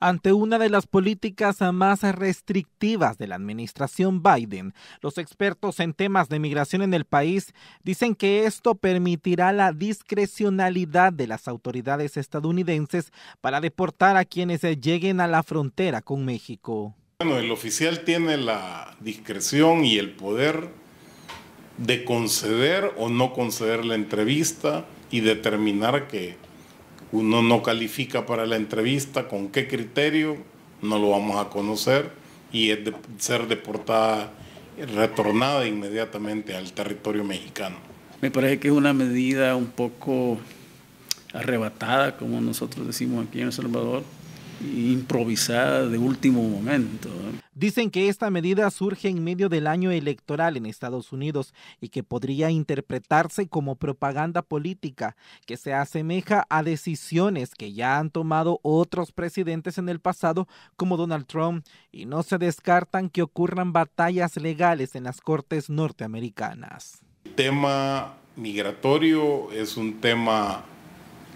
Ante una de las políticas más restrictivas de la administración Biden, los expertos en temas de migración en el país dicen que esto permitirá la discrecionalidad de las autoridades estadounidenses para deportar a quienes lleguen a la frontera con México. Bueno, el oficial tiene la discreción y el poder de conceder o no conceder la entrevista y determinar que uno no califica para la entrevista, con qué criterio, no lo vamos a conocer y es de ser deportada, retornada inmediatamente al territorio mexicano. Me parece que es una medida un poco arrebatada, como nosotros decimos aquí en El Salvador, improvisada de último momento. Dicen que esta medida surge en medio del año electoral en Estados Unidos y que podría interpretarse como propaganda política que se asemeja a decisiones que ya han tomado otros presidentes en el pasado como Donald Trump y no se descartan que ocurran batallas legales en las cortes norteamericanas. El tema migratorio es un tema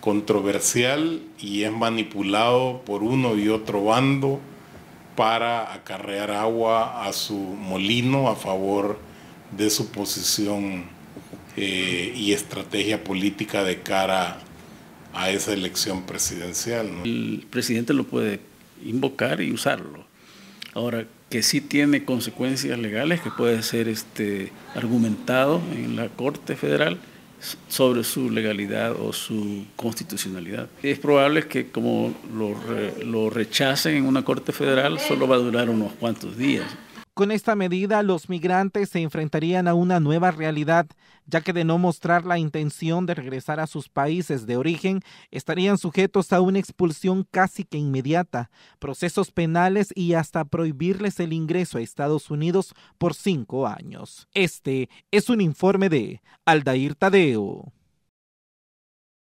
controversial y es manipulado por uno y otro bando para acarrear agua a su molino a favor de su posición eh, y estrategia política de cara a esa elección presidencial. El presidente lo puede invocar y usarlo. Ahora, que sí tiene consecuencias legales, que puede ser este, argumentado en la Corte Federal, sobre su legalidad o su constitucionalidad. Es probable que como lo, lo rechacen en una Corte Federal, solo va a durar unos cuantos días. Con esta medida, los migrantes se enfrentarían a una nueva realidad, ya que de no mostrar la intención de regresar a sus países de origen, estarían sujetos a una expulsión casi que inmediata, procesos penales y hasta prohibirles el ingreso a Estados Unidos por cinco años. Este es un informe de Aldair Tadeo.